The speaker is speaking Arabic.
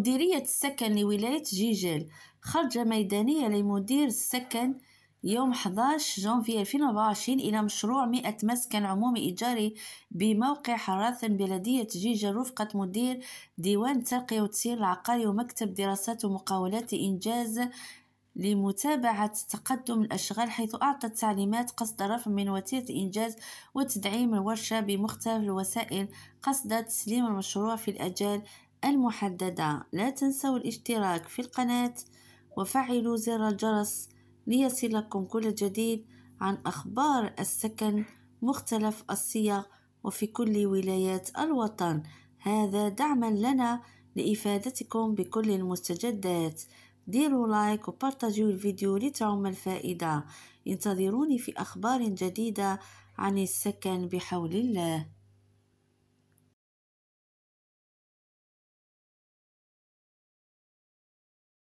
مديرية السكن لولاية جيجل خرجة ميدانية لمدير السكن يوم 11 جانفي 2024 إلى مشروع 100 مسكن عمومي إيجاري بموقع حراثن بلدية جيجل رفقة مدير ديوان الترقية وتسير العقاري ومكتب دراسات ومقاولات إنجاز لمتابعة تقدم الأشغال حيث أعطت تعليمات قصد رفع من وتيرة الإنجاز وتدعيم الورشة بمختلف الوسائل قصد تسليم المشروع في الأجال المحددة لا تنسوا الاشتراك في القناة وفعلوا زر الجرس ليصلكم كل جديد عن أخبار السكن مختلف الصيغ وفي كل ولايات الوطن هذا دعما لنا لإفادتكم بكل المستجدات ديروا لايك وبارتاجيو الفيديو لتعم الفائدة انتظروني في أخبار جديدة عن السكن بحول الله